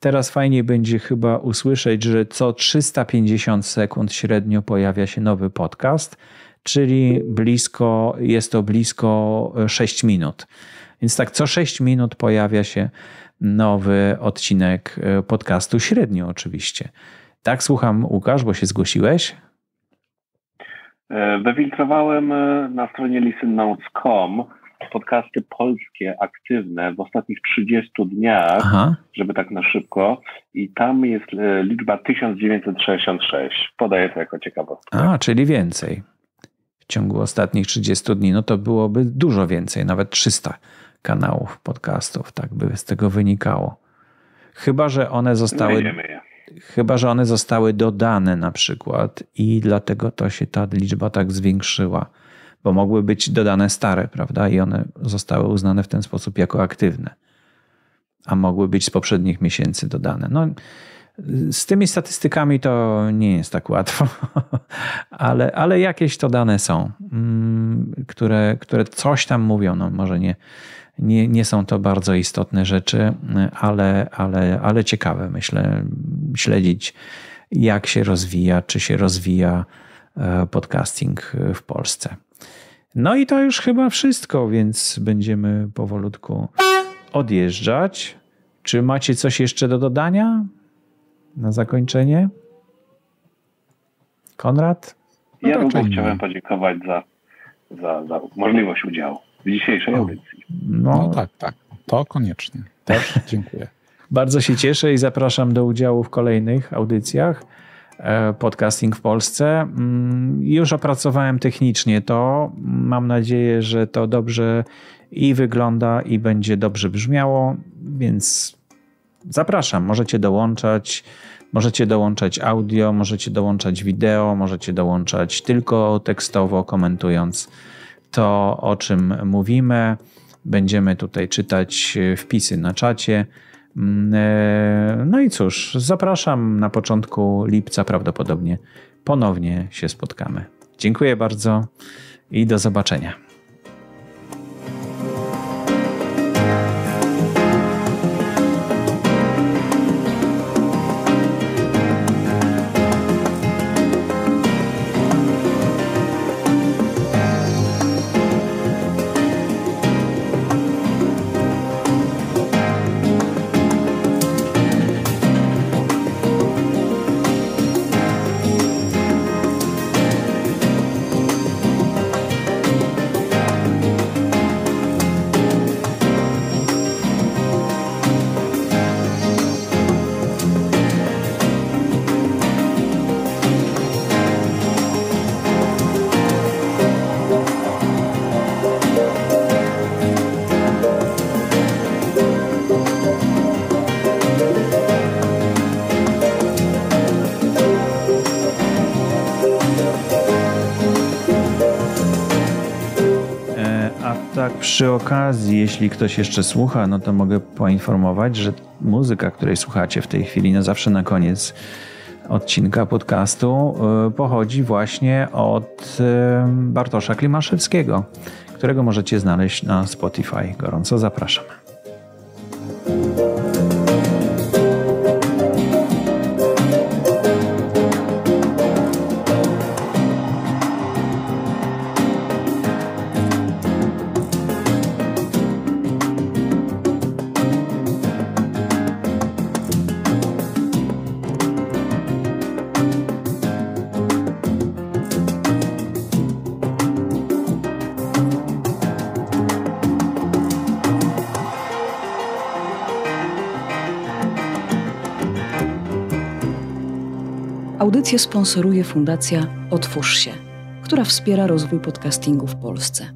Teraz fajnie będzie chyba usłyszeć, że co 350 sekund średnio pojawia się nowy podcast, czyli blisko, jest to blisko 6 e, minut. Więc tak, co 6 minut pojawia się nowy odcinek e, podcastu, średnio oczywiście. Tak, słucham, Łukasz, bo się zgłosiłeś. E, Wyfiltrowałem e, na stronie listennotes.com podcasty polskie aktywne w ostatnich 30 dniach, Aha. żeby tak na szybko, i tam jest e, liczba 1966. Podaję to jako ciekawostkę. A, czyli więcej. W ciągu ostatnich 30 dni, no to byłoby dużo więcej, nawet 300 kanałów podcastów, tak by z tego wynikało. Chyba, że one no zostały. wiemy je. Chyba, że one zostały dodane na przykład i dlatego to się ta liczba tak zwiększyła, bo mogły być dodane stare, prawda? I one zostały uznane w ten sposób jako aktywne, a mogły być z poprzednich miesięcy dodane. No, z tymi statystykami to nie jest tak łatwo, ale, ale jakieś to dane są, mm, które, które coś tam mówią. No, może nie, nie, nie są to bardzo istotne rzeczy, ale, ale, ale ciekawe, myślę, śledzić, jak się rozwija, czy się rozwija e, podcasting e, w Polsce. No i to już chyba wszystko, więc będziemy powolutku odjeżdżać. Czy macie coś jeszcze do dodania na zakończenie? Konrad? No ja również chciałem podziękować za, za, za, możliwość udziału w dzisiejszej audycji. No, no tak, tak. To koniecznie. Też dziękuję. Bardzo się cieszę i zapraszam do udziału w kolejnych audycjach e, podcasting w Polsce. Mm, już opracowałem technicznie to. Mam nadzieję, że to dobrze i wygląda, i będzie dobrze brzmiało, więc zapraszam. Możecie dołączać. Możecie dołączać audio, możecie dołączać wideo, możecie dołączać tylko tekstowo, komentując to, o czym mówimy. Będziemy tutaj czytać e, wpisy na czacie. Mm, e, no i cóż, zapraszam na początku lipca prawdopodobnie ponownie się spotkamy. Dziękuję bardzo i do zobaczenia. Przy okazji, jeśli ktoś jeszcze słucha, no to mogę poinformować, że muzyka, której słuchacie w tej chwili, no zawsze na koniec odcinka podcastu, y, pochodzi właśnie od y, Bartosza Klimaszewskiego, którego możecie znaleźć na Spotify. Gorąco zapraszamy. Audycję sponsoruje Fundacja Otwórz się, która wspiera rozwój podcastingu w Polsce.